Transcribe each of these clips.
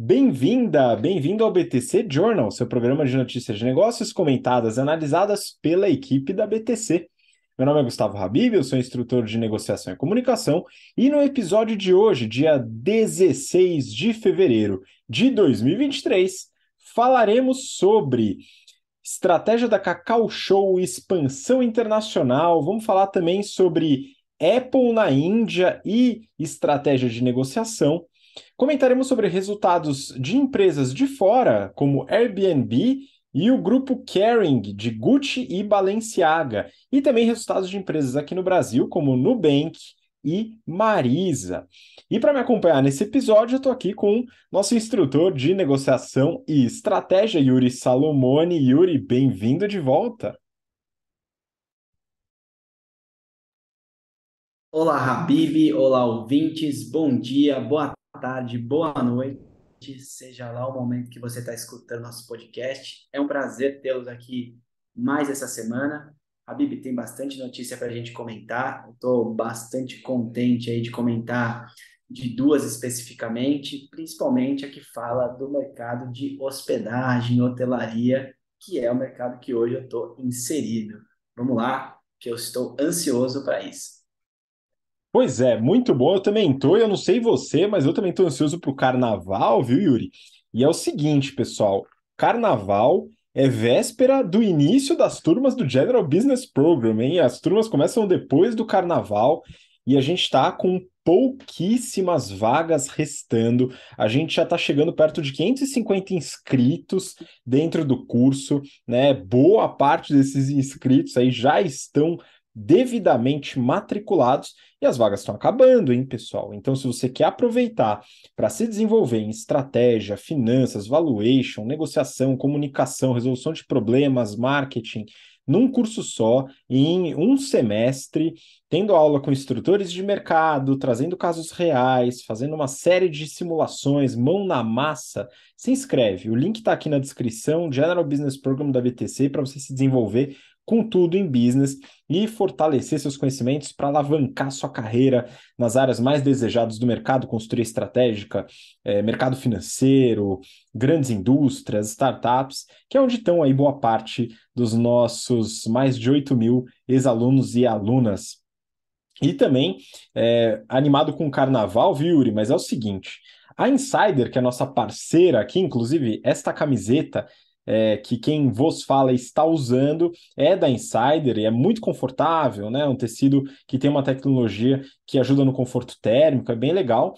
Bem-vinda, bem-vindo ao BTC Journal, seu programa de notícias de negócios comentadas e analisadas pela equipe da BTC. Meu nome é Gustavo Habib, eu sou instrutor de negociação e comunicação, e no episódio de hoje, dia 16 de fevereiro de 2023, falaremos sobre estratégia da Cacau Show, expansão internacional, vamos falar também sobre Apple na Índia e estratégia de negociação Comentaremos sobre resultados de empresas de fora, como Airbnb e o grupo Caring de Gucci e Balenciaga, e também resultados de empresas aqui no Brasil, como Nubank e Marisa. E para me acompanhar nesse episódio, eu estou aqui com nosso instrutor de negociação e estratégia, Yuri Salomone. Yuri, bem-vindo de volta. Olá, Habib, olá, ouvintes, bom dia, boa tarde, boa noite, seja lá o momento que você está escutando nosso podcast. É um prazer tê-los aqui mais essa semana. Habib, tem bastante notícia para a gente comentar. Estou bastante contente aí de comentar de duas especificamente, principalmente a que fala do mercado de hospedagem, hotelaria, que é o mercado que hoje eu estou inserido. Vamos lá, que eu estou ansioso para isso. Pois é, muito bom. Eu também tô. Eu não sei você, mas eu também tô ansioso pro carnaval, viu, Yuri? E é o seguinte, pessoal: carnaval é véspera do início das turmas do General Business Program, hein? As turmas começam depois do carnaval e a gente está com pouquíssimas vagas restando. A gente já está chegando perto de 550 inscritos dentro do curso, né? Boa parte desses inscritos aí já estão devidamente matriculados e as vagas estão acabando, hein, pessoal? Então, se você quer aproveitar para se desenvolver em estratégia, finanças, valuation, negociação, comunicação, resolução de problemas, marketing, num curso só, em um semestre, tendo aula com instrutores de mercado, trazendo casos reais, fazendo uma série de simulações, mão na massa, se inscreve. O link está aqui na descrição, General Business Program da BTC, para você se desenvolver com tudo em business e fortalecer seus conhecimentos para alavancar sua carreira nas áreas mais desejadas do mercado, consultoria estratégica, é, mercado financeiro, grandes indústrias, startups, que é onde estão aí boa parte dos nossos mais de 8 mil ex-alunos e alunas. E também é, animado com o carnaval, viu, Yuri? Mas é o seguinte. A Insider, que é a nossa parceira aqui, inclusive esta camiseta é, que quem vos fala está usando é da Insider e é muito confortável, né? Um tecido que tem uma tecnologia que ajuda no conforto térmico, é bem legal.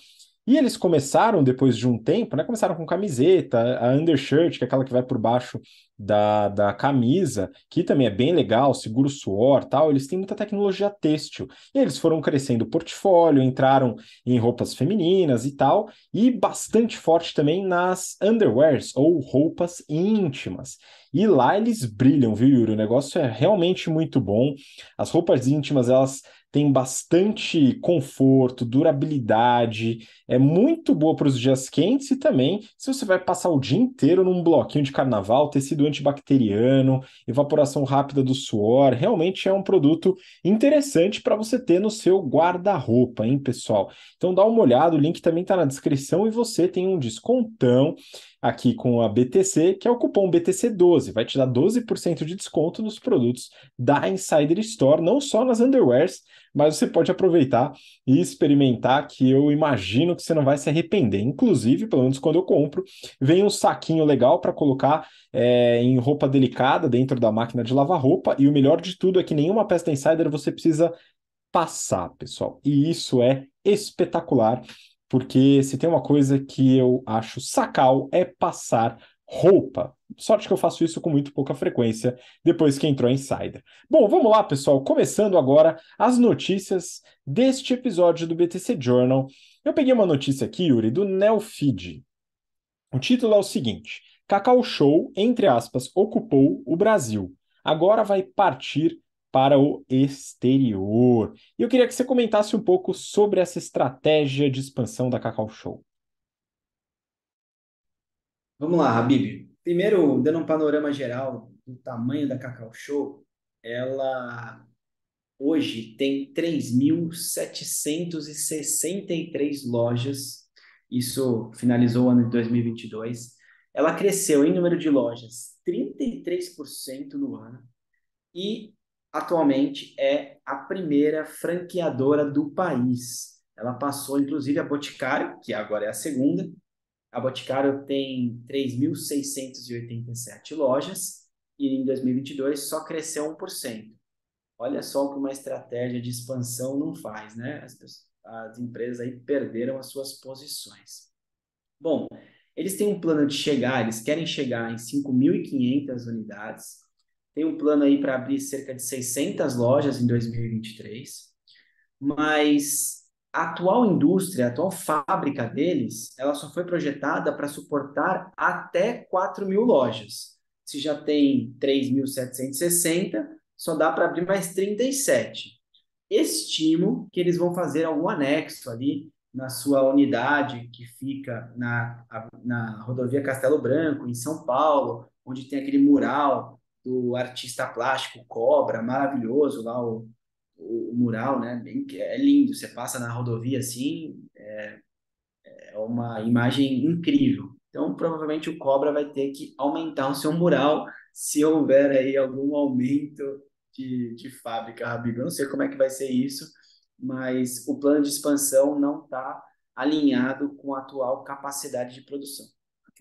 E eles começaram, depois de um tempo, né? Começaram com camiseta, a undershirt, que é aquela que vai por baixo da, da camisa, que também é bem legal, segura o suor tal. Eles têm muita tecnologia têxtil. E eles foram crescendo o portfólio, entraram em roupas femininas e tal, e bastante forte também nas underwears, ou roupas íntimas. E lá eles brilham, viu, Yuri? O negócio é realmente muito bom. As roupas íntimas, elas têm bastante conforto, durabilidade, é muito boa para os dias quentes e também se você vai passar o dia inteiro num bloquinho de carnaval, tecido antibacteriano, evaporação rápida do suor, realmente é um produto interessante para você ter no seu guarda-roupa, hein, pessoal? Então dá uma olhada, o link também está na descrição e você tem um descontão aqui com a BTC, que é o cupom BTC12. Vai te dar 12% de desconto nos produtos da Insider Store, não só nas underwears, mas você pode aproveitar e experimentar, que eu imagino que você não vai se arrepender. Inclusive, pelo menos quando eu compro, vem um saquinho legal para colocar é, em roupa delicada dentro da máquina de lavar roupa. E o melhor de tudo é que nenhuma peça da Insider você precisa passar, pessoal. E isso é espetacular porque se tem uma coisa que eu acho sacal é passar roupa. Sorte que eu faço isso com muito pouca frequência depois que entrou a Insider. Bom, vamos lá, pessoal. Começando agora as notícias deste episódio do BTC Journal. Eu peguei uma notícia aqui, Yuri, do Neofeed. O título é o seguinte: Cacau Show, entre aspas, ocupou o Brasil. Agora vai partir para o exterior. E eu queria que você comentasse um pouco sobre essa estratégia de expansão da Cacau Show. Vamos lá, Habib. Primeiro, dando um panorama geral do tamanho da Cacau Show, ela hoje tem 3.763 lojas. Isso finalizou o ano de 2022. Ela cresceu em número de lojas 33% no ano e atualmente é a primeira franqueadora do país. Ela passou, inclusive, a Boticário, que agora é a segunda. A Boticário tem 3.687 lojas e em 2022 só cresceu 1%. Olha só o que uma estratégia de expansão não faz, né? As, as empresas aí perderam as suas posições. Bom, eles têm um plano de chegar, eles querem chegar em 5.500 unidades tem um plano aí para abrir cerca de 600 lojas em 2023, mas a atual indústria, a atual fábrica deles, ela só foi projetada para suportar até 4 mil lojas. Se já tem 3.760, só dá para abrir mais 37. Estimo que eles vão fazer algum anexo ali na sua unidade que fica na, na rodovia Castelo Branco, em São Paulo, onde tem aquele mural do artista plástico Cobra, maravilhoso lá o, o, o mural, né? Bem, é lindo. Você passa na rodovia assim, é, é uma imagem incrível. Então, provavelmente o Cobra vai ter que aumentar o seu mural se houver aí algum aumento de, de fábrica, Rabib. Eu não sei como é que vai ser isso, mas o plano de expansão não está alinhado com a atual capacidade de produção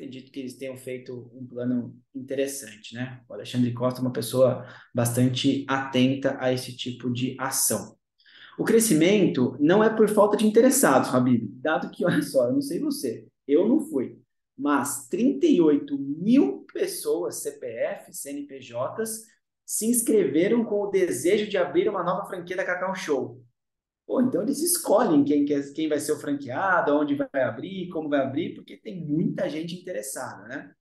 acredito que eles tenham feito um plano interessante, né? O Alexandre Costa é uma pessoa bastante atenta a esse tipo de ação. O crescimento não é por falta de interessados, Habib, dado que, olha só, eu não sei você, eu não fui, mas 38 mil pessoas, CPF, CNPJs, se inscreveram com o desejo de abrir uma nova franquia da Cacau Show. Pô, então eles escolhem quem, quem vai ser o franqueado, onde vai abrir, como vai abrir, porque tem muita gente interessada, né?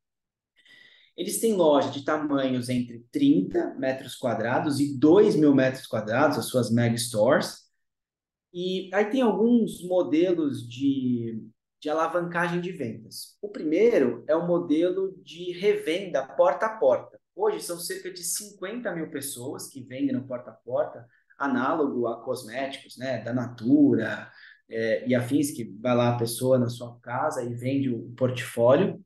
Eles têm loja de tamanhos entre 30 metros quadrados e 2 mil metros quadrados, as suas mega stores. E aí tem alguns modelos de, de alavancagem de vendas. O primeiro é o modelo de revenda porta a porta. Hoje são cerca de 50 mil pessoas que vendem no porta a porta análogo a cosméticos, né, da Natura é, e afins, que vai lá a pessoa na sua casa e vende o portfólio.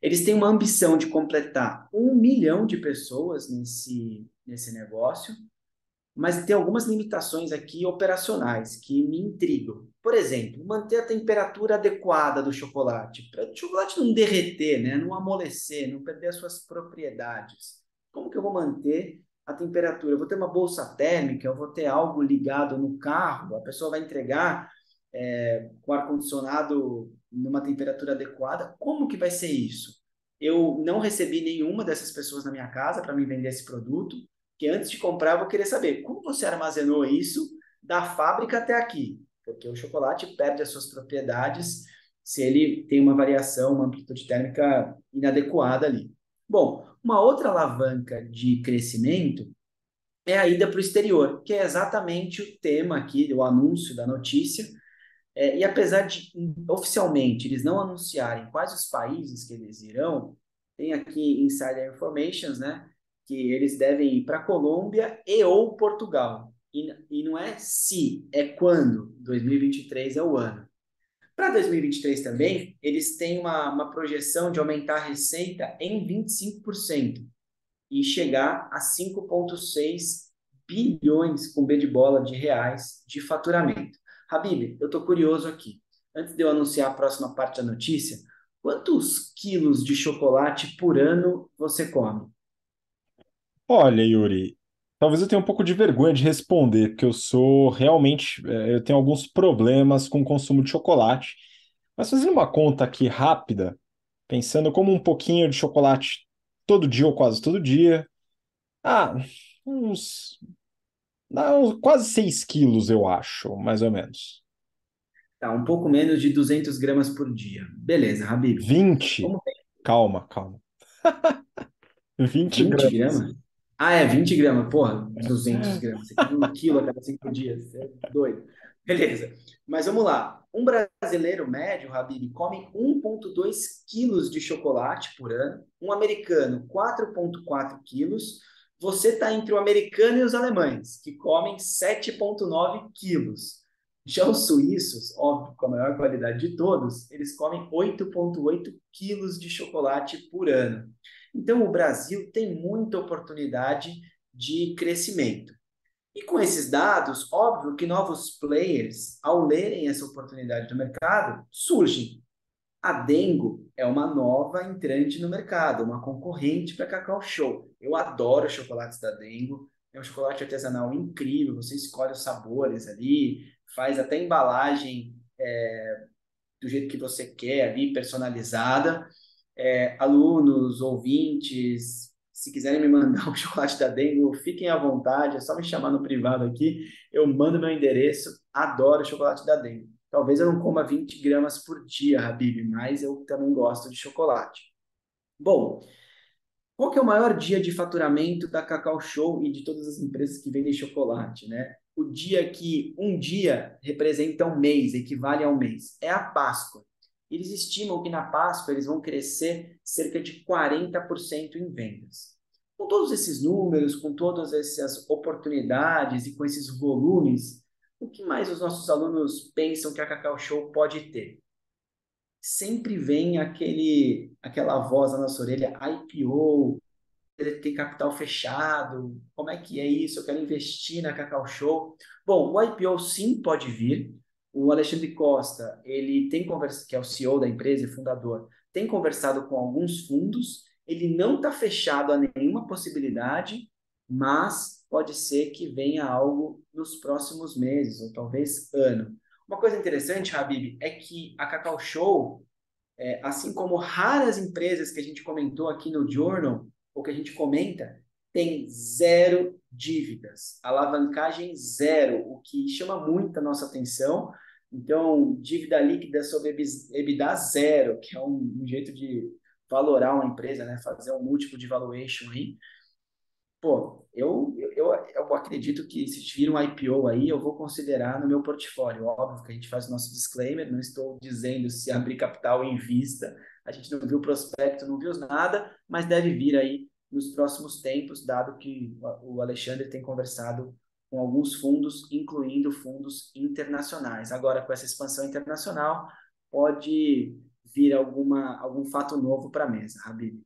Eles têm uma ambição de completar um milhão de pessoas nesse, nesse negócio, mas tem algumas limitações aqui operacionais que me intrigam. Por exemplo, manter a temperatura adequada do chocolate, para o chocolate não derreter, né? não amolecer, não perder as suas propriedades. Como que eu vou manter a temperatura. Eu vou ter uma bolsa térmica, eu vou ter algo ligado no carro, a pessoa vai entregar é, com ar-condicionado numa temperatura adequada. Como que vai ser isso? Eu não recebi nenhuma dessas pessoas na minha casa para me vender esse produto, que antes de comprar eu vou querer saber como você armazenou isso da fábrica até aqui, porque o chocolate perde as suas propriedades se ele tem uma variação, uma amplitude térmica inadequada ali. Bom, uma outra alavanca de crescimento é a ida para o exterior, que é exatamente o tema aqui, o anúncio da notícia. É, e apesar de oficialmente eles não anunciarem quais os países que eles irão, tem aqui insider informations, né, que eles devem ir para a Colômbia e ou Portugal. E, e não é se, é quando. 2023 é o ano. Para 2023 também, eles têm uma, uma projeção de aumentar a receita em 25% e chegar a 5,6 bilhões com B de bola de reais de faturamento. Habib, eu estou curioso aqui. Antes de eu anunciar a próxima parte da notícia, quantos quilos de chocolate por ano você come? Olha, Yuri, Talvez eu tenha um pouco de vergonha de responder, porque eu sou realmente, é, eu tenho alguns problemas com o consumo de chocolate. Mas fazendo uma conta aqui rápida, pensando como um pouquinho de chocolate todo dia ou quase todo dia, ah, uns, quase 6 quilos, eu acho, mais ou menos. Tá, um pouco menos de 200 gramas por dia. Beleza, Rabir. 20? Calma, calma. 20, 20 gramas. gramas? Ah, é 20 gramas. Porra, 200 é. é. gramas. Você tem um quilo a cada cinco dias. Você é doido. Beleza. Mas vamos lá. Um brasileiro médio, Habib, come 1,2 quilos de chocolate por ano. Um americano, 4,4 quilos. Você está entre o americano e os alemães, que comem 7,9 quilos. Já os suíços, óbvio, com a maior qualidade de todos, eles comem 8,8 quilos de chocolate por ano. Então, o Brasil tem muita oportunidade de crescimento. E com esses dados, óbvio que novos players, ao lerem essa oportunidade do mercado, surgem. A Dengo é uma nova entrante no mercado, uma concorrente para Cacau Show. Eu adoro os chocolates da Dengo, é um chocolate artesanal incrível, você escolhe os sabores ali, faz até embalagem é, do jeito que você quer ali, personalizada é, alunos, ouvintes, se quiserem me mandar um chocolate da Dengo, fiquem à vontade, é só me chamar no privado aqui, eu mando meu endereço, adoro chocolate da Dengo. Talvez eu não coma 20 gramas por dia, Habib, mas eu também gosto de chocolate. Bom, qual que é o maior dia de faturamento da Cacau Show e de todas as empresas que vendem chocolate, né? O dia que um dia representa um mês, equivale a um mês, é a Páscoa. Eles estimam que na Páscoa eles vão crescer cerca de 40% em vendas. Com todos esses números, com todas essas oportunidades e com esses volumes, o que mais os nossos alunos pensam que a Cacau Show pode ter? Sempre vem aquele, aquela voz na nossa orelha, IPO, tem capital fechado, como é que é isso? Eu quero investir na Cacau Show. Bom, o IPO sim pode vir, o Alexandre Costa, ele tem conversa, que é o CEO da empresa e fundador, tem conversado com alguns fundos. Ele não está fechado a nenhuma possibilidade, mas pode ser que venha algo nos próximos meses ou talvez ano. Uma coisa interessante, Habib, é que a Cacau Show, é, assim como raras empresas que a gente comentou aqui no Journal, ou que a gente comenta, tem zero dívidas, alavancagem zero, o que chama muito a nossa atenção, então, dívida líquida sobre EBITDA zero, que é um, um jeito de valorar uma empresa, né? fazer um múltiplo de valuation aí. Pô, eu, eu, eu acredito que se vir um IPO aí, eu vou considerar no meu portfólio. Óbvio que a gente faz o nosso disclaimer, não estou dizendo se abrir capital em vista. A gente não viu o prospecto, não viu nada, mas deve vir aí nos próximos tempos, dado que o Alexandre tem conversado com alguns fundos, incluindo fundos internacionais. Agora, com essa expansão internacional, pode vir alguma, algum fato novo para a mesa, Rabib.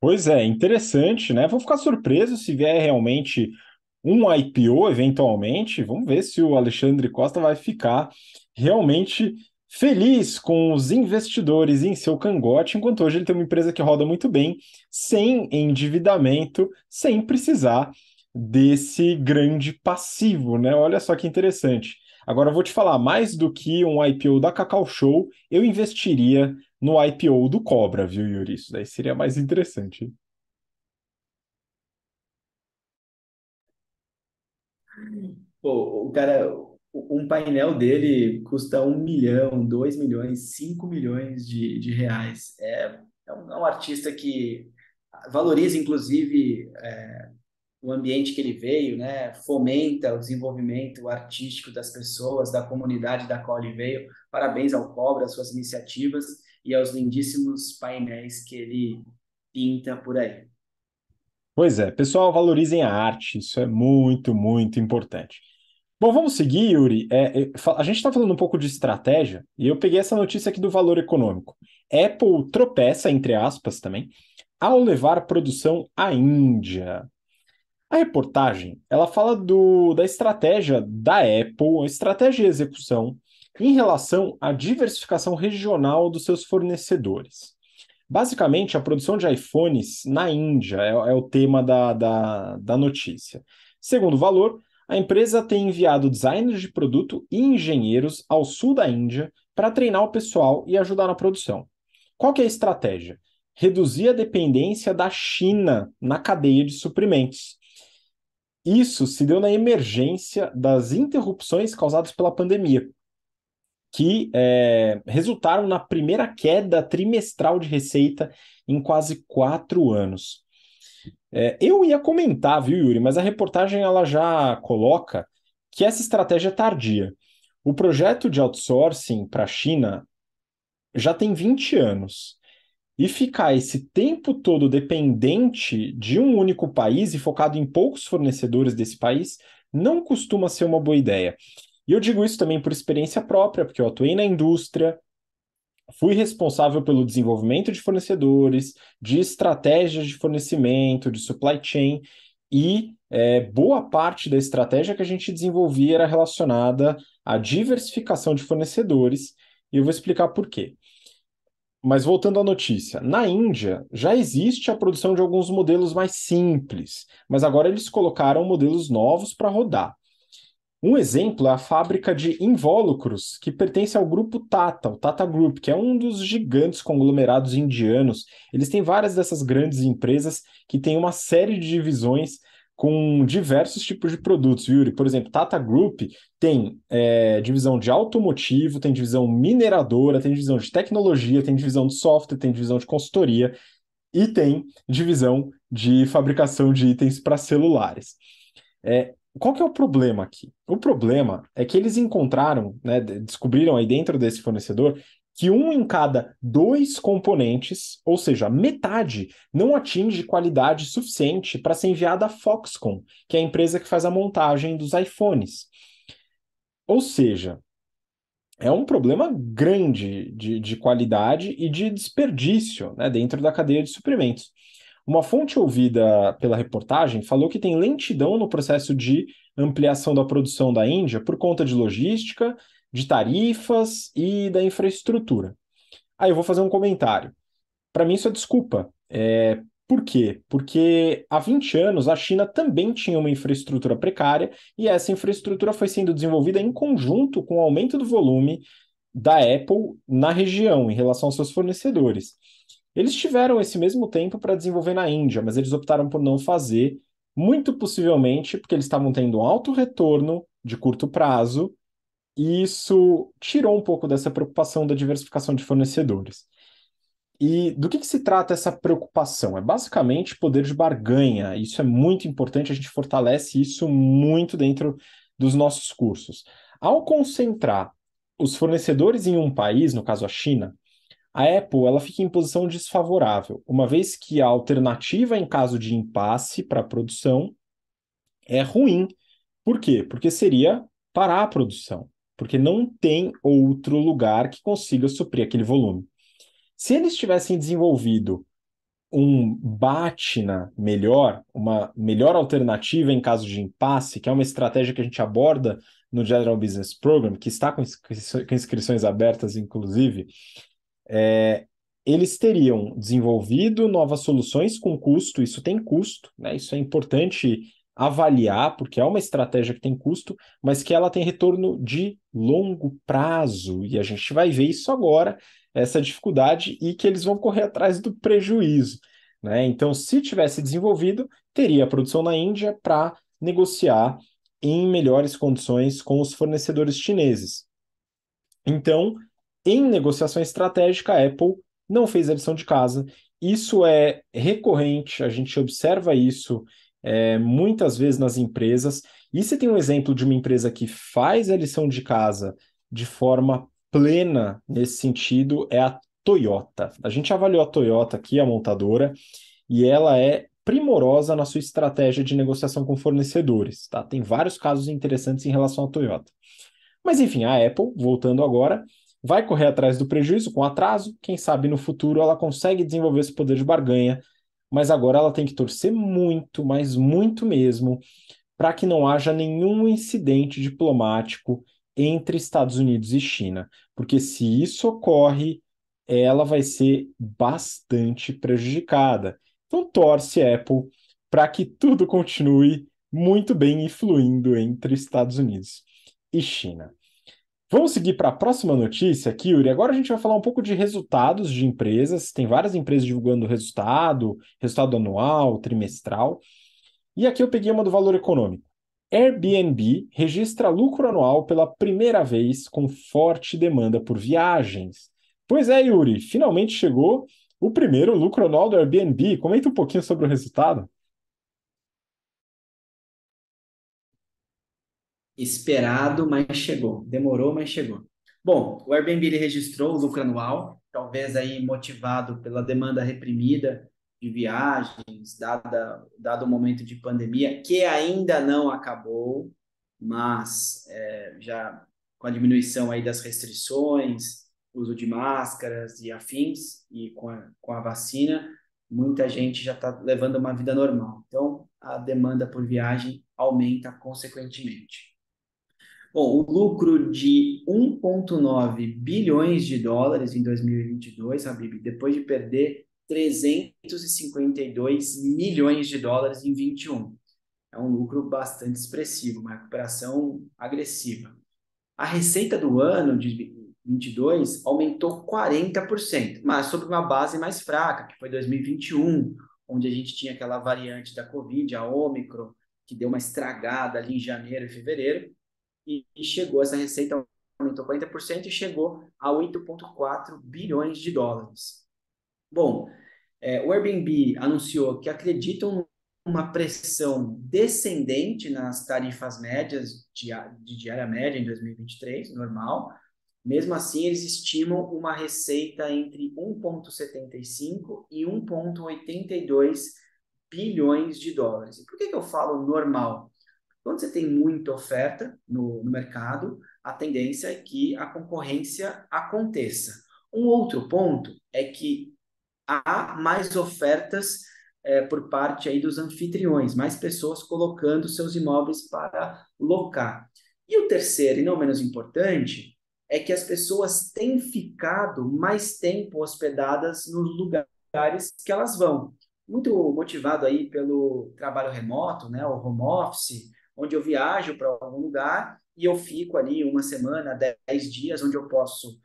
Pois é, interessante, né? Vou ficar surpreso se vier realmente um IPO, eventualmente. Vamos ver se o Alexandre Costa vai ficar realmente feliz com os investidores em seu cangote, enquanto hoje ele tem uma empresa que roda muito bem, sem endividamento, sem precisar desse grande passivo, né? Olha só que interessante. Agora eu vou te falar, mais do que um IPO da Cacau Show, eu investiria no IPO do Cobra, viu, Yuri? Isso daí seria mais interessante. Pô, o cara, um painel dele custa um milhão, dois milhões, cinco milhões de, de reais. É, é um, é um artista que valoriza, inclusive, é, o ambiente que ele veio, né, fomenta o desenvolvimento artístico das pessoas, da comunidade da qual ele veio. Parabéns ao Cobra, às suas iniciativas e aos lindíssimos painéis que ele pinta por aí. Pois é, pessoal, valorizem a arte, isso é muito, muito importante. Bom, vamos seguir, Yuri. É, é a gente está falando um pouco de estratégia e eu peguei essa notícia aqui do valor econômico. Apple tropeça, entre aspas, também, ao levar a produção à Índia. A reportagem, ela fala do, da estratégia da Apple, a estratégia de execução em relação à diversificação regional dos seus fornecedores. Basicamente, a produção de iPhones na Índia é, é o tema da, da, da notícia. Segundo o valor, a empresa tem enviado designers de produto e engenheiros ao sul da Índia para treinar o pessoal e ajudar na produção. Qual é a estratégia? Reduzir a dependência da China na cadeia de suprimentos. Isso se deu na emergência das interrupções causadas pela pandemia, que é, resultaram na primeira queda trimestral de receita em quase quatro anos. É, eu ia comentar, viu, Yuri, mas a reportagem ela já coloca que essa estratégia é tardia. O projeto de outsourcing para a China já tem 20 anos. E ficar esse tempo todo dependente de um único país e focado em poucos fornecedores desse país não costuma ser uma boa ideia. E eu digo isso também por experiência própria, porque eu atuei na indústria, fui responsável pelo desenvolvimento de fornecedores, de estratégias de fornecimento, de supply chain, e é, boa parte da estratégia que a gente desenvolvia era relacionada à diversificação de fornecedores, e eu vou explicar por quê. Mas voltando à notícia, na Índia já existe a produção de alguns modelos mais simples, mas agora eles colocaram modelos novos para rodar. Um exemplo é a fábrica de invólucros, que pertence ao grupo Tata, o Tata Group, que é um dos gigantes conglomerados indianos. Eles têm várias dessas grandes empresas que têm uma série de divisões com diversos tipos de produtos, Yuri. Por exemplo, Tata Group tem é, divisão de automotivo, tem divisão mineradora, tem divisão de tecnologia, tem divisão de software, tem divisão de consultoria e tem divisão de fabricação de itens para celulares. É, qual que é o problema aqui? O problema é que eles encontraram, né, descobriram aí dentro desse fornecedor que um em cada dois componentes, ou seja, metade, não atinge qualidade suficiente para ser enviada à Foxconn, que é a empresa que faz a montagem dos iPhones. Ou seja, é um problema grande de, de qualidade e de desperdício né, dentro da cadeia de suprimentos. Uma fonte ouvida pela reportagem falou que tem lentidão no processo de ampliação da produção da Índia por conta de logística de tarifas e da infraestrutura. Aí eu vou fazer um comentário. Para mim, isso é desculpa. É, por quê? Porque há 20 anos a China também tinha uma infraestrutura precária e essa infraestrutura foi sendo desenvolvida em conjunto com o aumento do volume da Apple na região em relação aos seus fornecedores. Eles tiveram esse mesmo tempo para desenvolver na Índia, mas eles optaram por não fazer, muito possivelmente porque eles estavam tendo um alto retorno de curto prazo e isso tirou um pouco dessa preocupação da diversificação de fornecedores. E do que, que, se trata essa preocupação? É basicamente poder de barganha. Isso é muito importante, a gente fortalece isso muito dentro dos nossos cursos. Ao concentrar os fornecedores em um país, no caso a China, a Apple ela fica em posição desfavorável, uma vez que a alternativa em caso de impasse para a produção é ruim. Por quê? Porque seria parar a produção porque não tem outro lugar que consiga suprir aquele volume. Se eles tivessem desenvolvido um Batna melhor, uma melhor alternativa em caso de impasse, que é uma estratégia que a gente aborda no General Business Program, que está com, inscri com inscrições abertas, inclusive, é, eles teriam desenvolvido novas soluções com custo, isso tem custo, né? Isso é importante avaliar, porque é uma estratégia que tem custo, mas que ela tem retorno de longo prazo. E a gente vai ver isso agora, essa dificuldade, e que eles vão correr atrás do prejuízo. Né? Então, se tivesse desenvolvido, teria a produção na Índia para negociar em melhores condições com os fornecedores chineses. Então, em negociação estratégica, a Apple não fez a lição de casa. Isso é recorrente, a gente observa isso é, muitas vezes nas empresas. E você tem um exemplo de uma empresa que faz a lição de casa de forma plena nesse sentido, é a Toyota. A gente avaliou a Toyota aqui, a montadora, e ela é primorosa na sua estratégia de negociação com fornecedores, tá? Tem vários casos interessantes em relação à Toyota. Mas enfim, a Apple, voltando agora, vai correr atrás do prejuízo com atraso, quem sabe no futuro ela consegue desenvolver esse poder de barganha mas agora ela tem que torcer muito, mas muito mesmo, para que não haja nenhum incidente diplomático entre Estados Unidos e China, porque se isso ocorre, ela vai ser bastante prejudicada. Então torce Apple para que tudo continue muito bem e fluindo entre Estados Unidos e China. Vamos seguir para a próxima notícia aqui, Yuri. Agora a gente vai falar um pouco de resultados de empresas. Tem várias empresas divulgando resultado, resultado anual, trimestral. E aqui eu peguei uma do valor econômico. Airbnb registra lucro anual pela primeira vez com forte demanda por viagens. Pois é, Yuri, finalmente chegou o primeiro lucro anual do Airbnb. Comenta um pouquinho sobre o resultado. esperado, mas chegou. Demorou, mas chegou. Bom, o Airbnb registrou o lucro anual, talvez aí motivado pela demanda reprimida de viagens, dada, dado o momento de pandemia, que ainda não acabou, mas é, já com a diminuição aí das restrições, uso de máscaras e afins, e com a, com a vacina, muita gente já está levando uma vida normal. Então, a demanda por viagem aumenta consequentemente. Bom, o lucro de 1,9 bilhões de dólares em 2022, Habib, depois de perder 352 milhões de dólares em 21. É um lucro bastante expressivo, uma recuperação agressiva. A receita do ano de 22 aumentou 40%, mas sobre uma base mais fraca, que foi 2021, onde a gente tinha aquela variante da Covid, a Omicron, que deu uma estragada ali em janeiro e fevereiro e, chegou, essa receita aumentou 40% e chegou a 8,4 bilhões de dólares. Bom, é, o Airbnb anunciou que acreditam uma pressão descendente nas tarifas médias de, de diária média em 2023, normal. Mesmo assim, eles estimam uma receita entre 1,75 e 1,82 bilhões de dólares. E por que, que eu falo normal? Quando você tem muita oferta no, no mercado, a tendência é que a concorrência aconteça. Um outro ponto é que há mais ofertas é, por parte aí dos anfitriões, mais pessoas colocando seus imóveis para locar. E o terceiro, e não menos importante, é que as pessoas têm ficado mais tempo hospedadas nos lugares que elas vão. Muito motivado aí pelo trabalho remoto, né, o home office, onde eu viajo para algum lugar e eu fico ali uma semana, dez dias, onde eu posso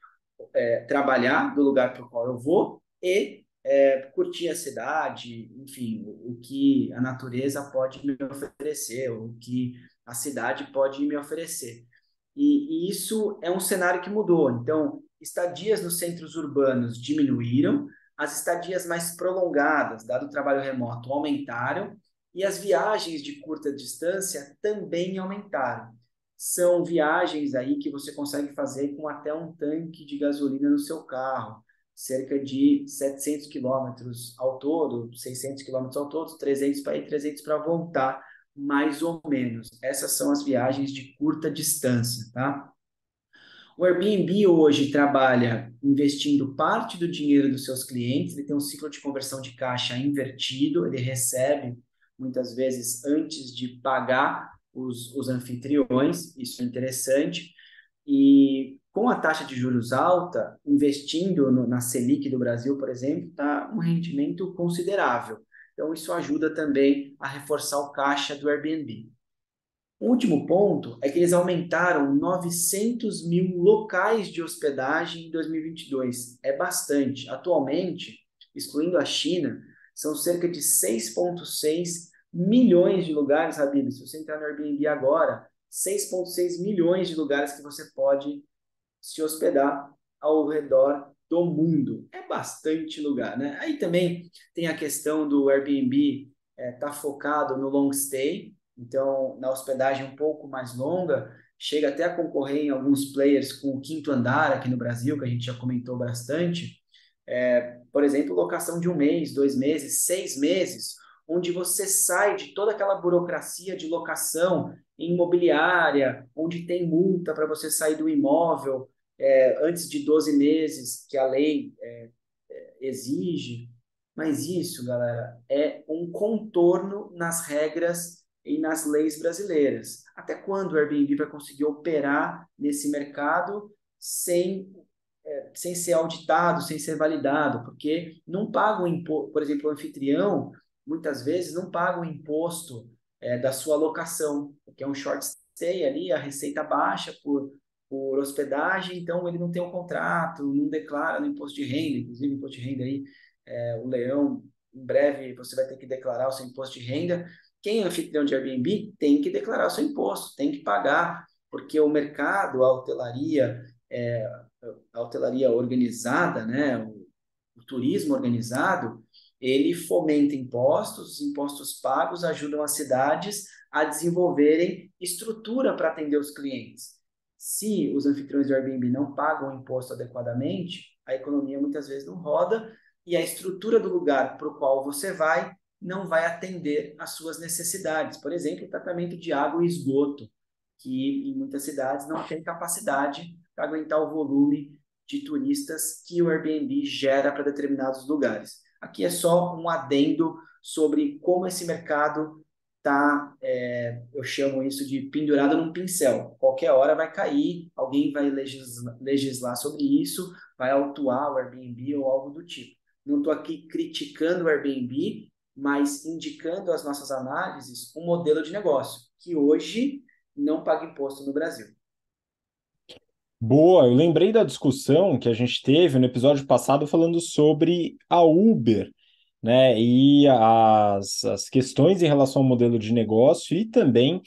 é, trabalhar do lugar para o qual eu vou e é, curtir a cidade, enfim, o, o, que a natureza pode me oferecer, o que a cidade pode me oferecer. E, e isso é um cenário que mudou. Então, estadias nos centros urbanos diminuíram, as estadias mais prolongadas, dado o trabalho remoto, aumentaram e as viagens de curta distância também aumentaram. São viagens aí que você consegue fazer com até um tanque de gasolina no seu carro, cerca de 700 quilômetros ao todo, 600 quilômetros ao todo, 300 para ir, 300 para voltar, mais ou menos. Essas são as viagens de curta distância, tá? O Airbnb hoje trabalha investindo parte do dinheiro dos seus clientes, ele tem um ciclo de conversão de caixa invertido, ele recebe muitas vezes antes de pagar os, os anfitriões, isso é interessante. E com a taxa de juros alta, investindo no, na Selic do Brasil, por exemplo, está um rendimento considerável. Então, isso ajuda também a reforçar o caixa do Airbnb. O último ponto é que eles aumentaram 900 mil locais de hospedagem em 2022. É bastante. Atualmente, excluindo a China, são cerca de 6,6 milhões de lugares, Habib. Se você entrar no Airbnb agora, 6,6 milhões de lugares que você pode se hospedar ao redor do mundo. É bastante lugar, né? Aí também tem a questão do Airbnb é, tá focado no long stay, então na hospedagem um pouco mais longa, chega até a concorrer em alguns players com o quinto andar aqui no Brasil, que a gente já comentou bastante. É, por exemplo, locação de um mês, dois meses, seis meses, onde você sai de toda aquela burocracia de locação imobiliária, onde tem multa para você sair do imóvel é, antes de 12 meses que a lei é, é, exige. Mas isso, galera, é um contorno nas regras e nas leis brasileiras. Até quando o Airbnb vai conseguir operar nesse mercado sem é, sem ser auditado, sem ser validado, porque não paga o imposto, por exemplo, o anfitrião muitas vezes não pagam o imposto é, da sua locação, porque é um short stay ali, a receita baixa por, por hospedagem, então ele não tem um contrato, não declara no imposto de renda, inclusive imposto de renda aí, é, o leão, em breve você vai ter que declarar o seu imposto de renda. Quem é anfitrião de Airbnb tem que declarar o seu imposto, tem que pagar, porque o mercado, a hotelaria, é, a hotelaria organizada, né, o, o turismo organizado, ele fomenta impostos, os impostos pagos ajudam as cidades a desenvolverem estrutura para atender os clientes. Se os anfitriões do Airbnb não pagam o imposto adequadamente, a economia muitas vezes não roda e a estrutura do lugar para o qual você vai não vai atender às suas necessidades. Por exemplo, tratamento de água e esgoto, que em muitas cidades não tem capacidade para aguentar o volume de turistas que o Airbnb gera para determinados lugares. Aqui é só um adendo sobre como esse mercado está, é, eu chamo isso de pendurado num pincel. Qualquer hora vai cair, alguém vai legisla, legislar sobre isso, vai autuar o Airbnb ou algo do tipo. Não estou aqui criticando o Airbnb, mas indicando as nossas análises um modelo de negócio que hoje não paga imposto no Brasil. Boa, eu lembrei da discussão que a gente teve no episódio passado falando sobre a Uber, né? E as, as questões em relação ao modelo de negócio e também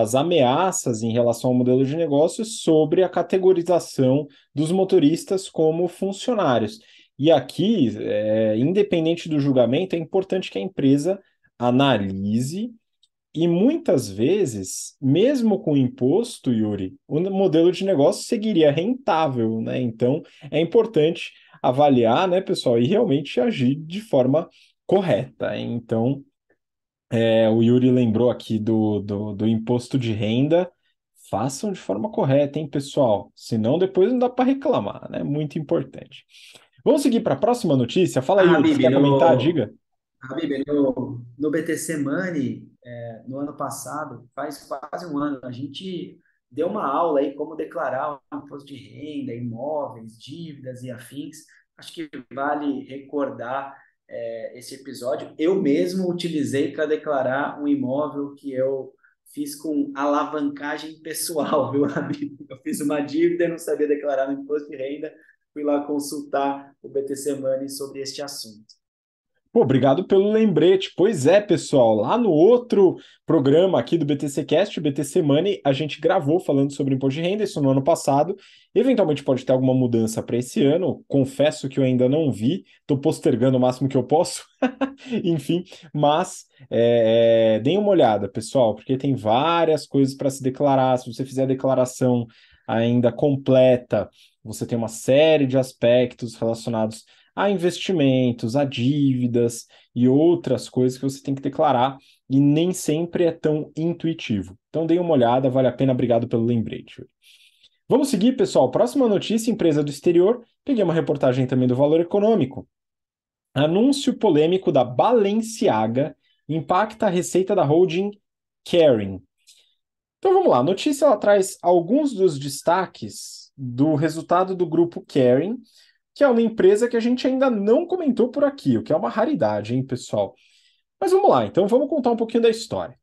as ameaças em relação ao modelo de negócio sobre a categorização dos motoristas como funcionários. E aqui, é, independente do julgamento, é importante que a empresa analise e muitas vezes, mesmo com imposto, Yuri, o modelo de negócio seguiria rentável, né? Então, é importante avaliar, né, pessoal, e realmente agir de forma correta. Então, é, o Yuri lembrou aqui do, do, do imposto de renda. Façam de forma correta, hein, pessoal? Senão depois não dá para reclamar, né? Muito importante. Vamos seguir para a próxima notícia. Fala aí, ah, Yuri, quer comentar? Diga. Habib, no, no BTC Money, é, no ano passado, faz quase um ano, a gente deu uma aula aí como declarar o imposto de renda, imóveis, dívidas e afins. Acho que vale recordar é, esse episódio. Eu mesmo utilizei para declarar um imóvel que eu fiz com alavancagem pessoal, viu, amigo? Eu fiz uma dívida e não sabia declarar no imposto de renda, fui lá consultar o BTC Money sobre este assunto. Pô, obrigado pelo lembrete. Pois é, pessoal, lá no outro programa aqui do BTC Cast, BTC Money, a gente gravou falando sobre imposto de renda, isso no ano passado. Eventualmente pode ter alguma mudança para esse ano, confesso que eu ainda não vi, estou postergando o máximo que eu posso, enfim, mas é, é, deem uma olhada, pessoal, porque tem várias coisas para se declarar. Se você fizer a declaração ainda completa, você tem uma série de aspectos relacionados a investimentos, a dívidas e outras coisas que você tem que declarar e nem sempre é tão intuitivo. Então dê uma olhada, vale a pena, obrigado pelo lembrete. Vamos seguir, pessoal. Próxima notícia, empresa do exterior. Peguei uma reportagem também do Valor Econômico. Anúncio polêmico da Balenciaga impacta a receita da holding Kering. Então vamos lá, a notícia ela traz alguns dos destaques do resultado do grupo Kering, que é uma empresa que a gente ainda não comentou por aqui, o que é uma raridade, hein, pessoal? Mas vamos lá, então vamos contar um pouquinho da história.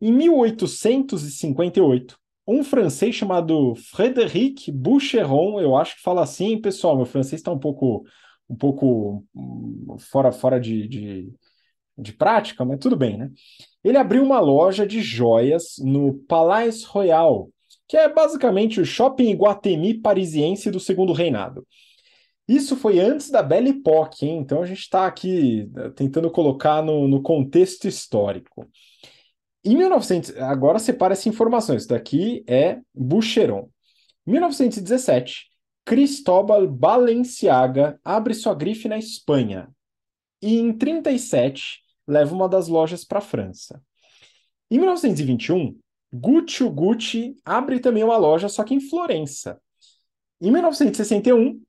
Em 1858, um francês chamado Frédéric Boucheron, eu acho que fala assim, hein, pessoal, meu francês está um pouco, um pouco hum, fora, fora de, de, de prática, mas tudo bem, né? Ele abriu uma loja de joias no Palais Royal, que é basicamente o shopping guatemi parisiense do Segundo Reinado. Isso foi antes da Belle Époque, hein? então a gente está aqui eh, tentando colocar no, no, contexto histórico. Em 1900, agora separa essa informação, isso daqui é Boucheron. 1917, Cristóbal Balenciaga abre sua grife na Espanha e em 37 leva uma das lojas para a França. Em 1921, Gucci Gucci abre também uma loja, só que em Florença. Em 1961,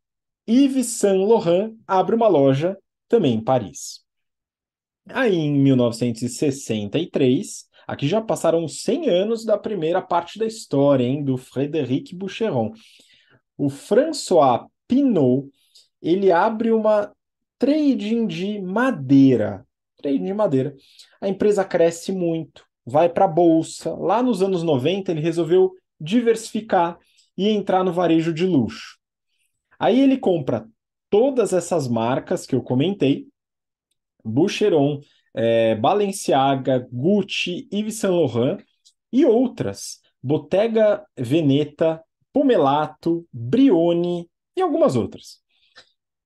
Yves Saint Laurent abre uma loja também em Paris. Aí, em 1963, aqui já passaram 100 anos da primeira parte da história, hein, do Frédéric Boucheron. O François Pinault, ele abre uma trading de madeira. Trading de madeira. A empresa cresce muito, vai para a bolsa. Lá nos anos 90, ele resolveu diversificar e entrar no varejo de luxo. Aí ele compra todas essas marcas que eu comentei, Boucheron, é, Balenciaga, Gucci, Yves Saint Laurent e outras, Bottega Veneta, Pomelato, Brioni e algumas outras.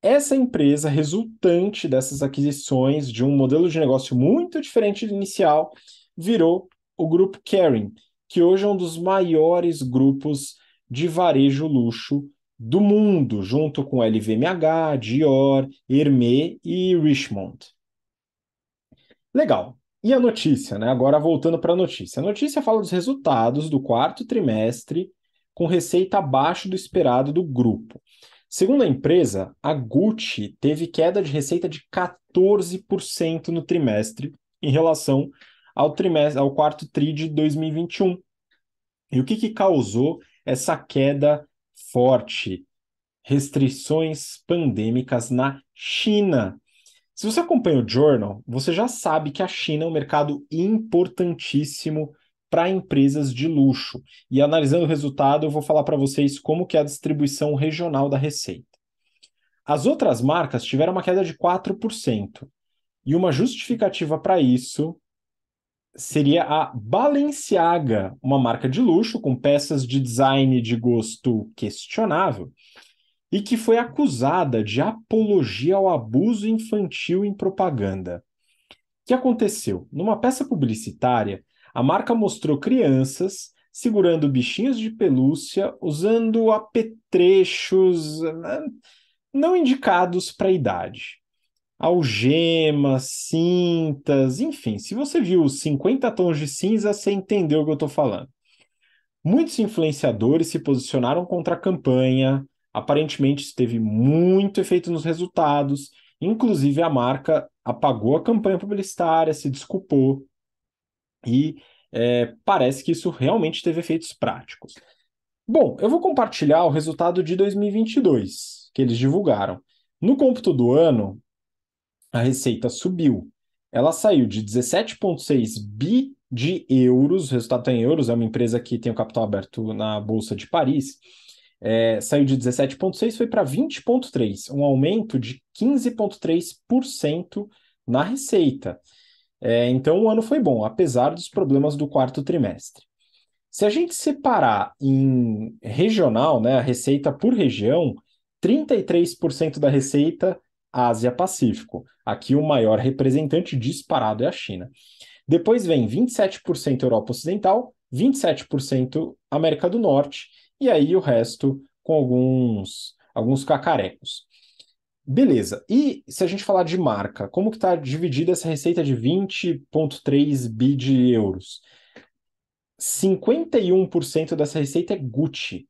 Essa empresa, resultante dessas aquisições de um modelo de negócio muito diferente do inicial, virou o grupo Kering, que hoje é um dos maiores grupos de varejo luxo do mundo, junto com LVMH, Dior, Hermé e Richmond. Legal. E a notícia, né? Agora voltando para a notícia. A notícia fala dos resultados do quarto trimestre com receita abaixo do esperado do grupo. Segundo a empresa, a Gucci teve queda de receita de 14% no trimestre em relação ao trimestre ao quarto tri de 2021. E o que, que causou essa queda forte: restrições pandêmicas na China. Se você acompanha o Journal, você já sabe que a China é um mercado importantíssimo para empresas de luxo. E analisando o resultado, eu vou falar para vocês como que é a distribuição regional da receita. As outras marcas tiveram uma queda de 4%. E uma justificativa para isso seria a Balenciaga, uma marca de luxo com peças de design de gosto questionável e que foi acusada de apologia ao abuso infantil em propaganda. O que aconteceu? Numa peça publicitária, a marca mostrou crianças segurando bichinhos de pelúcia, usando apetrechos hum, não indicados para a idade algemas, cintas, enfim. Se você viu 50 tons de cinza, você entendeu o que eu estou falando. Muitos influenciadores se posicionaram contra a campanha. Aparentemente, isso teve muito efeito nos resultados. Inclusive, a marca apagou a campanha publicitária, se desculpou. E é, parece que isso realmente teve efeitos práticos. Bom, eu vou compartilhar o resultado de 2022 que eles divulgaram. No cômputo do ano, a receita subiu. Ela saiu de 17,6 bi de euros, o resultado está em euros, é uma empresa que tem o capital aberto na Bolsa de Paris. É, saiu de 17,6 foi para 20,3, um aumento de 15,3% na receita. É, então o ano foi bom, apesar dos problemas do quarto trimestre. Se a gente separar em regional, né, a receita por região, 33% da receita Ásia-Pacífico. Aqui o maior representante disparado é a China. Depois vem 27% Europa Ocidental, 27% América do Norte, e aí o resto com alguns, alguns cacarecos. Beleza. E se a gente falar de marca, como que está dividida essa receita de 20,3 bi de euros? 51% dessa receita é Gucci,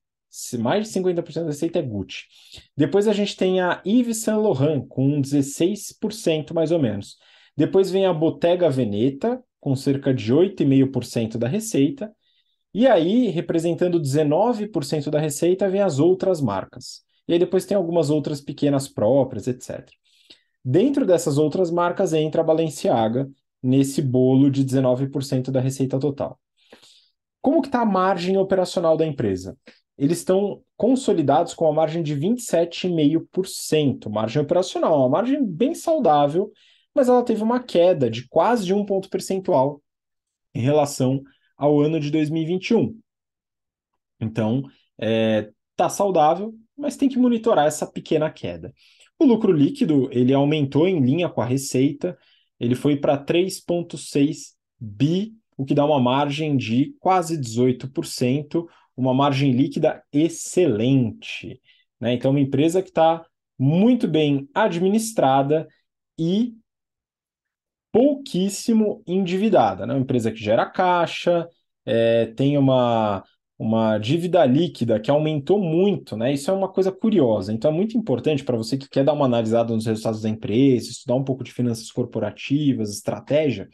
mais de 50% da receita é Gucci. Depois a gente tem a Yves Saint Laurent, com 16% mais ou menos. Depois vem a Bottega Veneta, com cerca de 8,5% da receita. E aí, representando 19% da receita, vem as outras marcas. E aí depois tem algumas outras pequenas próprias, etc. Dentro dessas outras marcas entra a Balenciaga, nesse bolo de 19% da receita total. Como que está a margem operacional da empresa? eles estão consolidados com uma margem de 27,5%, margem operacional, uma margem bem saudável, mas ela teve uma queda de quase um ponto percentual em relação ao ano de 2021. Então, está é, tá saudável, mas tem que monitorar essa pequena queda. O lucro líquido ele aumentou em linha com a receita, ele foi para 3,6 bi, o que dá uma margem de quase 18%, uma margem líquida excelente. Né? Então, uma empresa que está muito bem administrada e pouquíssimo endividada. Né? Uma empresa que gera caixa, é, tem uma, uma dívida líquida que aumentou muito, né? Isso é uma coisa curiosa. Então é muito importante para você que quer dar uma analisada nos resultados da empresa, estudar um pouco de finanças corporativas, estratégia,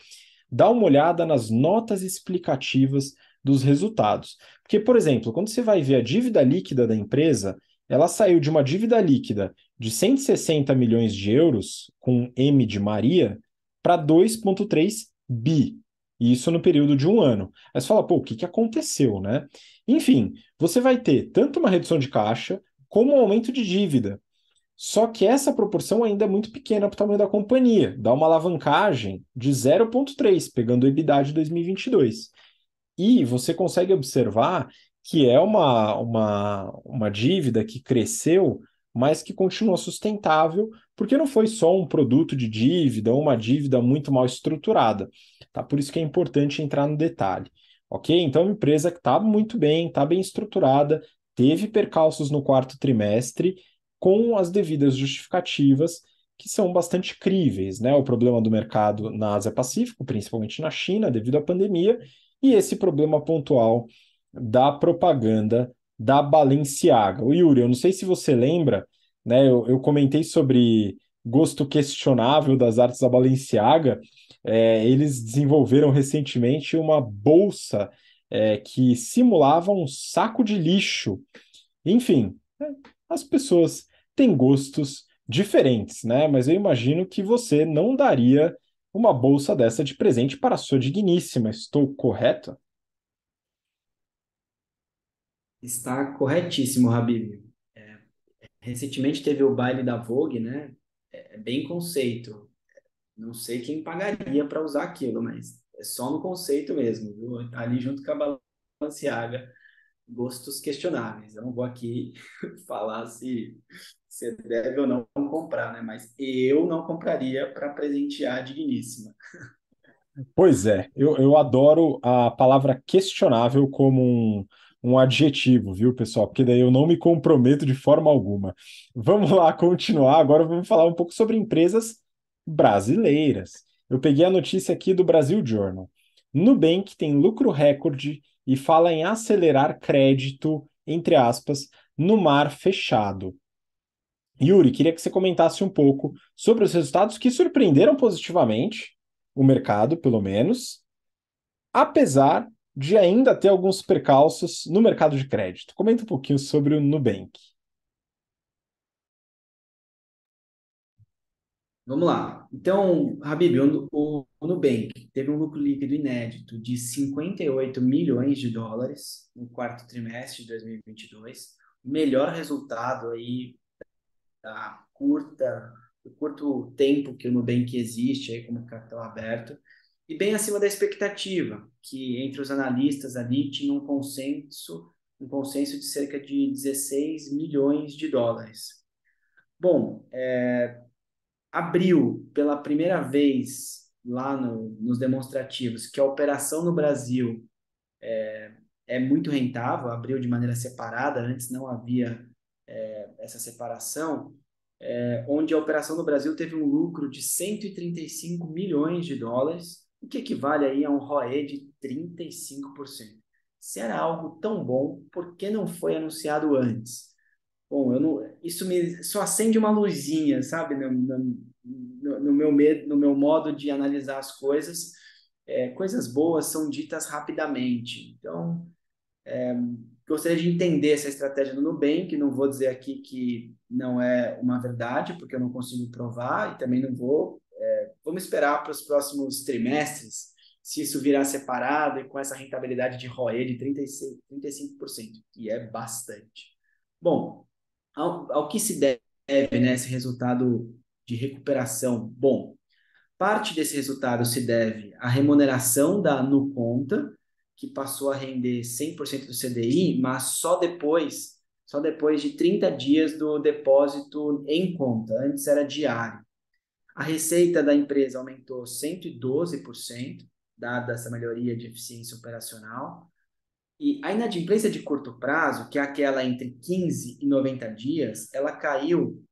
dar uma olhada nas notas explicativas dos resultados, porque, por exemplo, quando você vai ver a dívida líquida da empresa, ela saiu de uma dívida líquida de 160 milhões de euros, com M de Maria, para 2,3 bi. E isso no período de um ano. Aí você fala, pô, o que, que aconteceu, né? Enfim, você vai ter tanto uma redução de caixa como um aumento de dívida. Só que essa proporção ainda é muito pequena para o tamanho da companhia. Dá uma alavancagem de 0,3, pegando o EBITDA de 2022. E você consegue observar que é uma, uma, uma dívida que cresceu, mas que continua sustentável, porque não foi só um produto de dívida ou uma dívida muito mal estruturada. Tá? Por isso que é importante entrar no detalhe. Ok? Então, uma empresa que está muito bem, está bem estruturada, teve percalços no quarto trimestre, com as devidas justificativas que são bastante críveis, né? O problema do mercado na Ásia Pacífico, principalmente na China, devido à pandemia, e esse problema pontual da propaganda da Balenciaga. O Yuri, eu não sei se você lembra, né? Eu, eu comentei sobre gosto questionável das artes da Balenciaga. É, eles desenvolveram recentemente uma bolsa é, que simulava um saco de lixo. Enfim, né? as pessoas têm gostos diferentes, né? Mas eu imagino que você não daria uma bolsa dessa de presente para sua digníssima. Estou correto? Está corretíssimo, Habib. É, recentemente teve o baile da Vogue, né? É, é bem conceito. Não sei quem pagaria para usar aquilo, mas é só no conceito mesmo, viu? Tá ali junto com a Balenciaga gostos questionáveis. Eu não vou aqui falar se você deve ou não comprar, né? Mas eu não compraria para presentear a digníssima. Pois é, eu, eu adoro a palavra questionável como um, um adjetivo, viu, pessoal? Porque daí eu não me comprometo de forma alguma. Vamos lá continuar. Agora vamos falar um pouco sobre empresas brasileiras. Eu peguei a notícia aqui do Brasil Journal. Nubank tem lucro recorde e fala em acelerar crédito, entre aspas, no mar fechado. Yuri, queria que você comentasse um pouco sobre os resultados que surpreenderam positivamente o mercado, pelo menos, apesar de ainda ter alguns percalços no mercado de crédito. Comenta um pouquinho sobre o Nubank. Vamos lá. Então, Habib, o, o Nubank teve um lucro líquido inédito de 58 milhões de dólares no quarto trimestre de 2022, o melhor resultado aí da curta, do curto tempo que o Nubank existe aí como capital aberto e bem acima da expectativa, que entre os analistas ali tinha um consenso, um consenso de cerca de 16 milhões de dólares. Bom, é, abriu pela primeira vez lá no, nos demonstrativos que a operação no Brasil é, é, muito rentável, abriu de maneira separada, antes não havia é, essa separação, é, onde a operação no Brasil teve um lucro de 135 milhões de dólares, o que equivale aí a um ROE de 35%. Se era algo tão bom, por que não foi anunciado antes? bom, eu não, isso me só acende uma luzinha, sabe, no, no, no meu medo, no meu modo de analisar as coisas. É, coisas boas são ditas rapidamente. Então, é, gostaria de entender essa estratégia do Nubank, não vou dizer aqui que não é uma verdade, porque eu não consigo provar e também não vou. É, vamos esperar para os próximos trimestres, se isso virar separado e com essa rentabilidade de ROE de 36, 35%, que é bastante. Bom, ao, ao que se deve né, esse resultado de recuperação? Bom, parte desse resultado se deve à remuneração da Nuconta, que passou a render 100% do CDI, mas só depois, só depois de 30 dias do depósito em conta, antes era diário. A receita da empresa aumentou 112%, dada essa melhoria de eficiência operacional. E a inadimplência de curto prazo, que é aquela entre 15 e 90 dias, ela caiu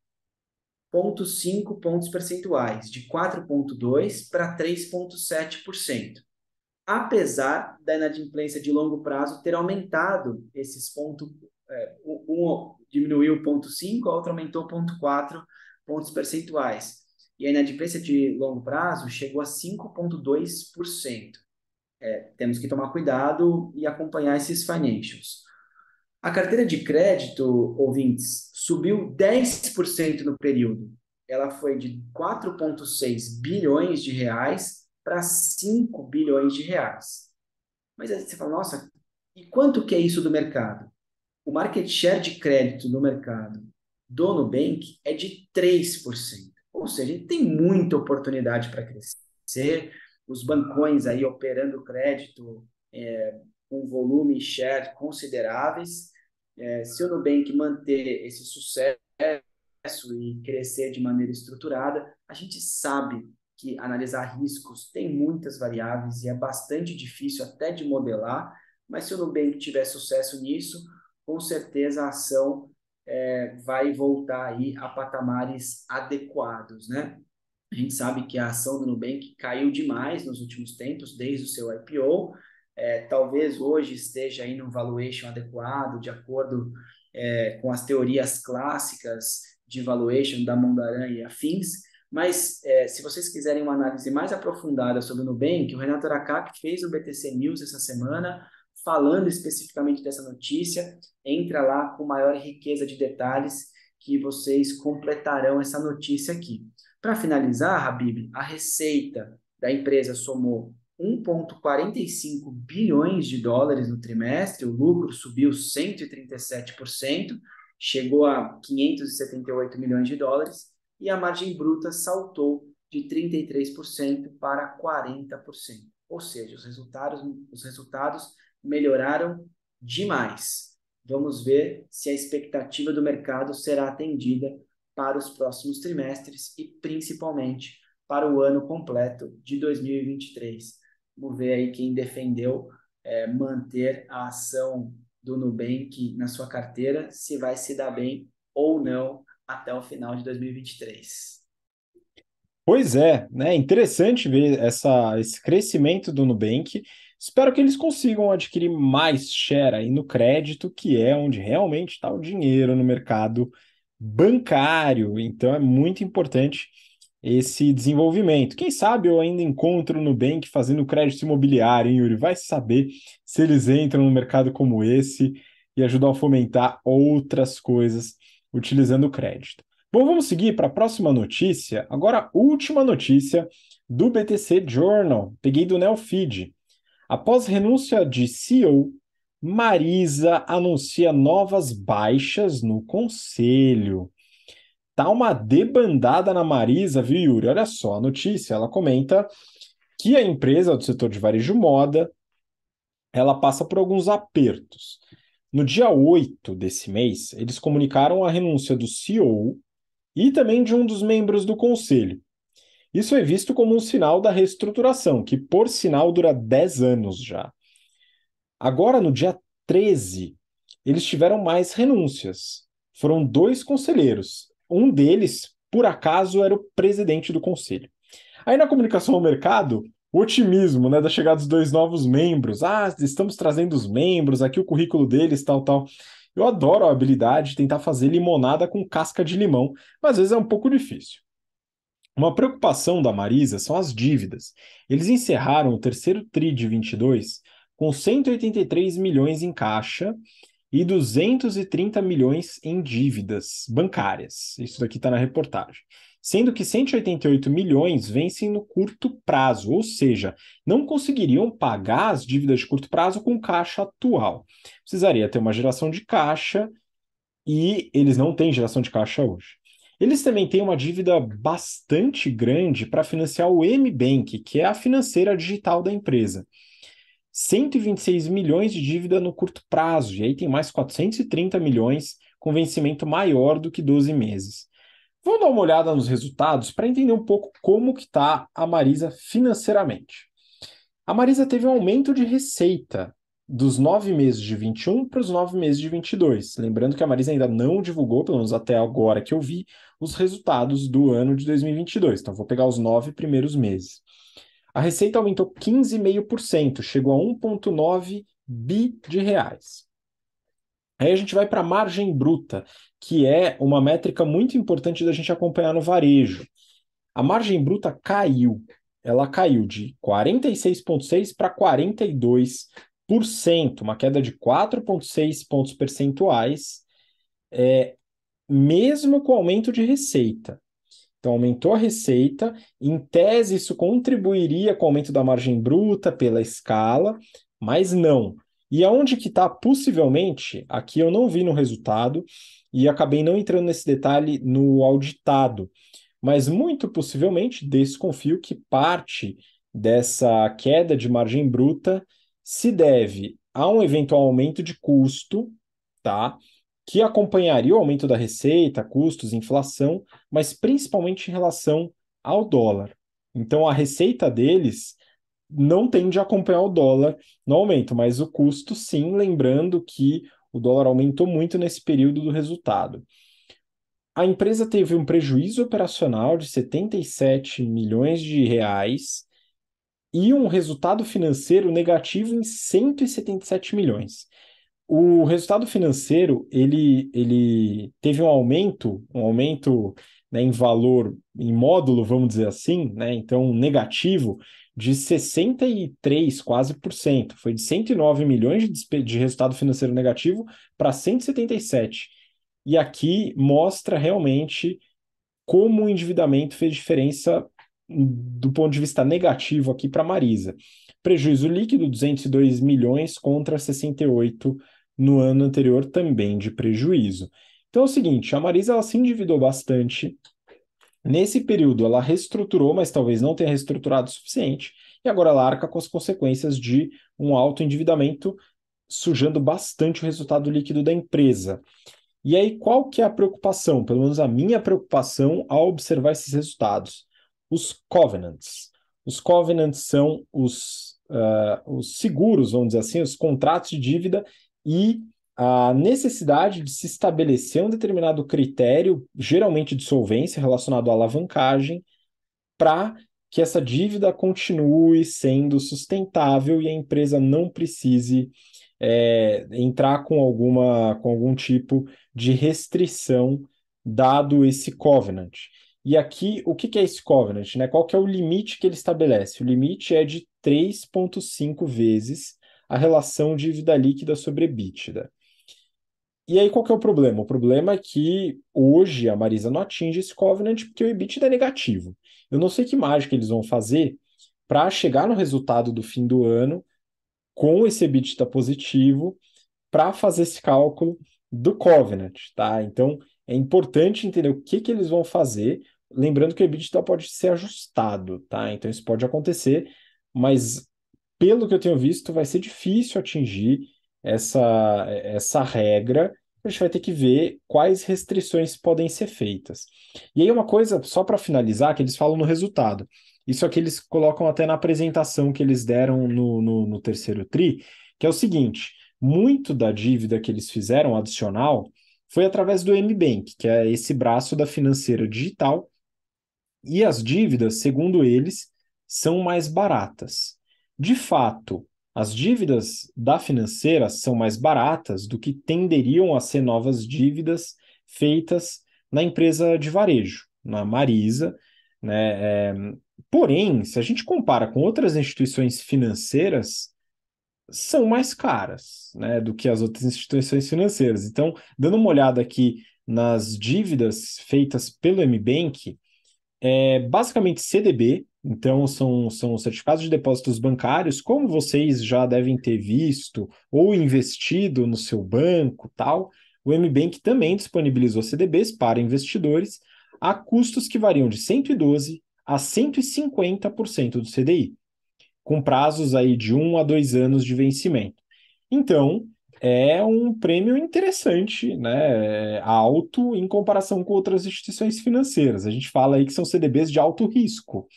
0,5 pontos percentuais, de 4,2% para 3,7%. Apesar da inadimplência de longo prazo ter aumentado esses pontos, é, um diminuiu 0,5, a outra aumentou 0,4 pontos percentuais. E a inadimplência de longo prazo chegou a 5,2% é, temos que tomar cuidado e acompanhar esses financials. A carteira de crédito, ouvintes, subiu 10% no período. Ela foi de 4,6 bilhões de reais para 5 bilhões de reais. Mas aí você fala, nossa, e quanto que é isso do mercado? O market share de crédito no mercado do Nubank é de 3%. Ou seja, gente tem muita oportunidade para crescer, os bancões aí operando crédito é, com volume e share consideráveis. É, se o Nubank manter esse sucesso e crescer de maneira estruturada, a gente sabe que analisar riscos tem muitas variáveis e é bastante difícil até de modelar, mas se o Nubank tiver sucesso nisso, com certeza a ação é, vai voltar aí a patamares adequados, né? A gente sabe que a ação do Nubank caiu demais nos últimos tempos, desde o seu IPO. É, talvez hoje esteja em um valuation adequado, de acordo é, com as teorias clássicas de valuation da Mondaran e afins. Mas é, se vocês quiserem uma análise mais aprofundada sobre o Nubank, o Renato Aracaki fez o BTC News essa semana, falando especificamente dessa notícia. Entra lá com maior riqueza de detalhes que vocês completarão essa notícia aqui. Para finalizar, Habib, a receita da empresa somou 1,45 bilhões de dólares no trimestre, o lucro subiu 137%, chegou a 578 milhões de dólares, e a margem bruta saltou de 33% para 40%. Ou seja, os resultados, os resultados melhoraram demais. Vamos ver se a expectativa do mercado será atendida para os próximos trimestres e principalmente para o ano completo de 2023. Vamos ver aí quem defendeu é, manter a ação do Nubank na sua carteira, se vai se dar bem ou não até o final de 2023. Pois é, né? Interessante ver essa, esse crescimento do Nubank. Espero que eles consigam adquirir mais share aí no crédito, que é onde realmente está o dinheiro no mercado bancário. Então é muito importante esse desenvolvimento. Quem sabe eu ainda encontro o Nubank fazendo crédito imobiliário, hein, Yuri? Vai saber se eles entram no mercado como esse e ajudar a fomentar outras coisas utilizando o crédito. Bom, vamos seguir para a próxima notícia. Agora, última notícia do BTC Journal. Peguei do Neofeed. Após renúncia de CEO, Marisa anuncia novas baixas no conselho. Tá uma debandada na Marisa, viu, Yuri? Olha só a notícia. Ela comenta que a empresa do setor de varejo moda ela passa por alguns apertos. No dia 8 desse mês, eles comunicaram a renúncia do CEO e também de um dos membros do conselho. Isso é visto como um sinal da reestruturação, que por sinal dura 10 anos já. Agora, no dia 13, eles tiveram mais renúncias. Foram dois conselheiros. Um deles, por acaso, era o presidente do conselho. Aí, na comunicação ao mercado, o otimismo né, da chegada dos dois novos membros. Ah, estamos trazendo os membros, aqui o currículo deles, tal, tal. Eu adoro a habilidade de tentar fazer limonada com casca de limão, mas às vezes é um pouco difícil. Uma preocupação da Marisa são as dívidas. Eles encerraram o terceiro TRI de 22 com 183 milhões em caixa e 230 milhões em dívidas bancárias. Isso daqui está na reportagem. Sendo que 188 milhões vencem no curto prazo, ou seja, não conseguiriam pagar as dívidas de curto prazo com caixa atual. Precisaria ter uma geração de caixa e eles não têm geração de caixa hoje. Eles também têm uma dívida bastante grande para financiar o M-Bank, que é a financeira digital da empresa. 126 milhões de dívida no curto prazo, e aí tem mais 430 milhões com vencimento maior do que 12 meses. Vamos dar uma olhada nos resultados para entender um pouco como que está a Marisa financeiramente. A Marisa teve um aumento de receita dos nove meses de 21 para os nove meses de 22. Lembrando que a Marisa ainda não divulgou, pelo menos até agora que eu vi, os resultados do ano de 2022. Então, vou pegar os nove primeiros meses. A receita aumentou 15,5%, chegou a 1,9 bi de reais. Aí a gente vai para a margem bruta, que é uma métrica muito importante da gente acompanhar no varejo. A margem bruta caiu. Ela caiu de 46,6% para 42%, uma queda de 4,6 pontos percentuais, é, mesmo com o aumento de receita. Então, aumentou a receita, em tese, isso contribuiria com o aumento da margem bruta pela escala, mas não. E aonde que está possivelmente, aqui eu não vi no resultado e acabei não entrando nesse detalhe no auditado, mas muito possivelmente desconfio que parte dessa queda de margem bruta se deve a um eventual aumento de custo, tá? que acompanharia o aumento da receita, custos, inflação, mas principalmente em relação ao dólar. Então a receita deles não tende a acompanhar o dólar no aumento, mas o custo sim, lembrando que o dólar aumentou muito nesse período do resultado. A empresa teve um prejuízo operacional de 77 milhões de reais e um resultado financeiro negativo em 177 milhões. O resultado financeiro, ele, ele teve um aumento, um aumento né, em valor, em módulo, vamos dizer assim, né, então negativo, de 63, quase por cento. Foi de 109 milhões de, de resultado financeiro negativo para 177. E aqui mostra realmente como o endividamento fez diferença do ponto de vista negativo aqui para Marisa. Prejuízo líquido 202 milhões contra 68 no ano anterior também de prejuízo. Então é o seguinte, a Marisa ela se endividou bastante. Nesse período ela reestruturou, mas talvez não tenha reestruturado o suficiente, e agora ela arca com as consequências de um alto endividamento sujando bastante o resultado líquido da empresa. E aí qual que é a preocupação, pelo menos a minha preocupação ao observar esses resultados? Os covenants. Os covenants são os, uh, os seguros, vamos dizer assim, os contratos de dívida e a necessidade de se estabelecer um determinado critério, geralmente de solvência, relacionado à alavancagem, para que essa dívida continue sendo sustentável e a empresa não precise é, entrar com alguma com algum tipo de restrição dado esse covenant. E aqui, o que, é esse covenant? Né? Qual que é o limite que ele estabelece? O limite é de 3,5 vezes a relação dívida líquida sobre EBITDA. E aí, qual que é o problema? O problema é que hoje a Marisa não atinge esse covenant porque o EBITDA é negativo. Eu não sei que mágica eles vão fazer para chegar no resultado do fim do ano com esse EBITDA positivo para fazer esse cálculo do covenant, tá? Então, é importante entender o que, que eles vão fazer, lembrando que o EBITDA pode ser ajustado, tá? Então, isso pode acontecer, mas pelo que eu tenho visto, vai ser difícil atingir essa, essa regra. A gente vai ter que ver quais restrições podem ser feitas. E aí, uma coisa, só para finalizar, que eles falam no resultado. Isso aqui eles colocam até na apresentação que eles deram no, no, no terceiro TRI, que é o seguinte: muito da dívida que eles fizeram adicional foi através do MBank, que é esse braço da financeira digital. E as dívidas, segundo eles, são mais baratas. De fato, as dívidas da financeira são mais baratas do que tenderiam a ser novas dívidas feitas na empresa de varejo, na Marisa. Né? É, porém, se a gente compara com outras instituições financeiras, são mais caras né, do que as outras instituições financeiras. Então, dando uma olhada aqui nas dívidas feitas pelo MBank, é basicamente CDB, então, são, são certificados de depósitos bancários, como vocês já devem ter visto ou investido no seu banco, tal. O MBank também disponibilizou CDBs para investidores a custos que variam de 112 a 150% do CDI, com prazos aí de 1 a 2 anos de vencimento. Então, é um prêmio interessante, né? Alto em comparação com outras instituições financeiras. A gente fala aí que são CDBs de alto risco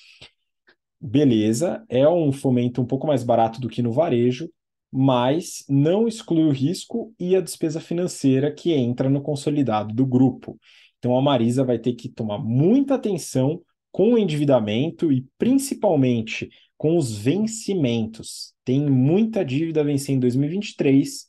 beleza, é um fomento um pouco mais barato do que no varejo, mas não exclui o risco e a despesa financeira que entra no consolidado do grupo. Então a Marisa vai ter que tomar muita atenção com o endividamento e principalmente com os vencimentos. Tem muita dívida a vencer em 2023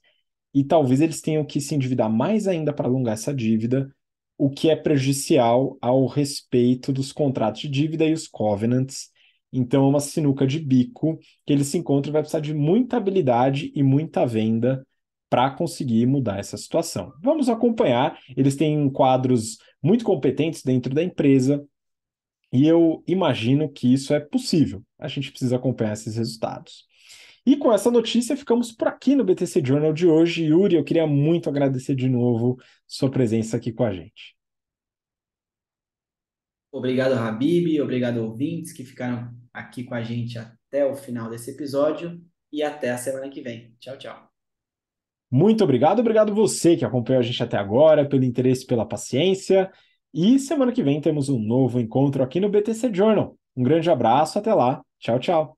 e talvez eles tenham que se endividar mais ainda para alongar essa dívida, o que é prejudicial ao respeito dos contratos de dívida e os covenants então é uma sinuca de bico que ele se encontra e vai precisar de muita habilidade e muita venda para conseguir mudar essa situação. Vamos acompanhar, eles têm quadros muito competentes dentro da empresa e eu imagino que isso é possível. A gente precisa acompanhar esses resultados. E com essa notícia ficamos por aqui no BTC Journal de hoje. Yuri, eu queria muito agradecer de novo sua presença aqui com a gente. Obrigado, Habib. Obrigado, ouvintes que ficaram aqui com a gente até o final desse episódio e até a semana que vem. Tchau, tchau. Muito obrigado, obrigado você que acompanhou a gente até agora, pelo interesse, pela paciência. E semana que vem temos um novo encontro aqui no BTC Journal. Um grande abraço, até lá. Tchau, tchau.